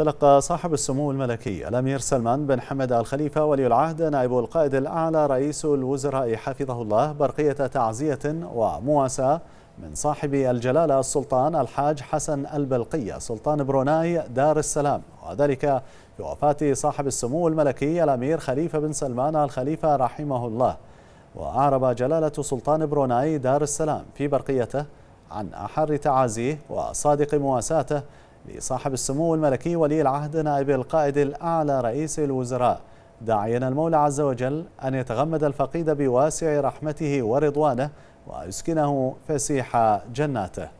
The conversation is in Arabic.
تلقى صاحب السمو الملكي الأمير سلمان بن حمد الخليفة ولي العهد نائب القائد الأعلى رئيس الوزراء حفظه الله برقية تعزية ومواساة من صاحب الجلالة السلطان الحاج حسن البلقية سلطان بروناي دار السلام وذلك بوفاة صاحب السمو الملكي الأمير خليفة بن سلمان الخليفة رحمه الله وأعرب جلالة سلطان بروناي دار السلام في برقيته عن أحر تعازيه وصادق مواساته لصاحب السمو الملكي ولي العهد نائب القائد الأعلى رئيس الوزراء داعيا المولى عز وجل أن يتغمد الفقيد بواسع رحمته ورضوانه ويسكنه فسيح جناته